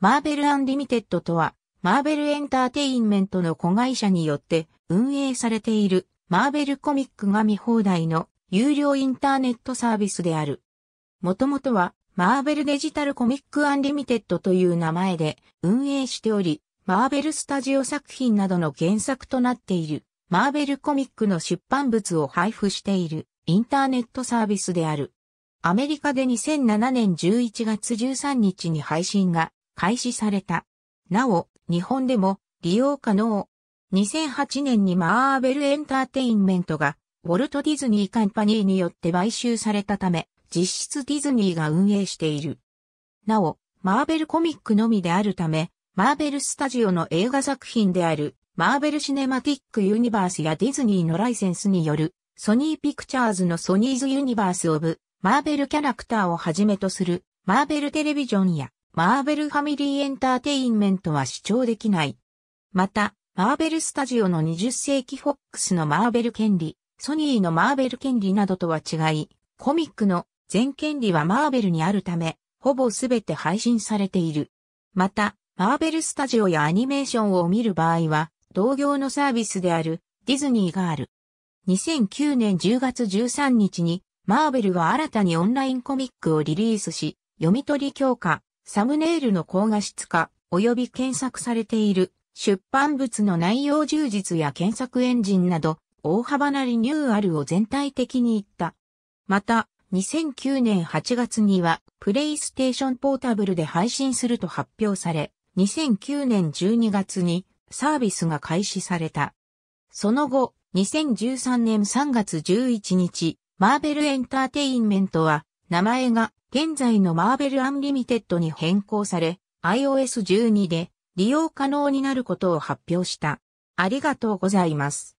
マーベルアンリミテッドとは、マーベルエンターテインメントの子会社によって運営されているマーベルコミックが見放題の有料インターネットサービスである。もともとは、マーベルデジタルコミックアンリミテッドという名前で運営しており、マーベルスタジオ作品などの原作となっている、マーベルコミックの出版物を配布しているインターネットサービスである。アメリカで2007年11月13日に配信が開始された。なお、日本でも利用可能。2008年にマーベルエンターテインメントがウォルト・ディズニー・カンパニーによって買収されたため、実質ディズニーが運営している。なお、マーベルコミックのみであるため、マーベルスタジオの映画作品である、マーベルシネマティック・ユニバースやディズニーのライセンスによる、ソニー・ピクチャーズのソニーズ・ユニバース・オブ、マーベルキャラクターをはじめとする、マーベルテレビジョンや、マーベルファミリーエンターテインメントは主張できない。また、マーベルスタジオの20世紀フォックスのマーベル権利、ソニーのマーベル権利などとは違い、コミックの全権利はマーベルにあるため、ほぼすべて配信されている。また、マーベルスタジオやアニメーションを見る場合は、同業のサービスであるディズニーがある。2009年10月13日に、マーベルは新たにオンラインコミックをリリースし、読み取り強化、サムネイルの高画質化、及び検索されている出版物の内容充実や検索エンジンなど、大幅なリニューアルを全体的に言った。また、2009年8月には、プレイステーションポータブルで配信すると発表され、2009年12月にサービスが開始された。その後、2013年3月11日、マーベルエンターテインメントは、名前が現在のマーベルアンリミテッドに変更され、iOS 12で利用可能になることを発表した。ありがとうございます。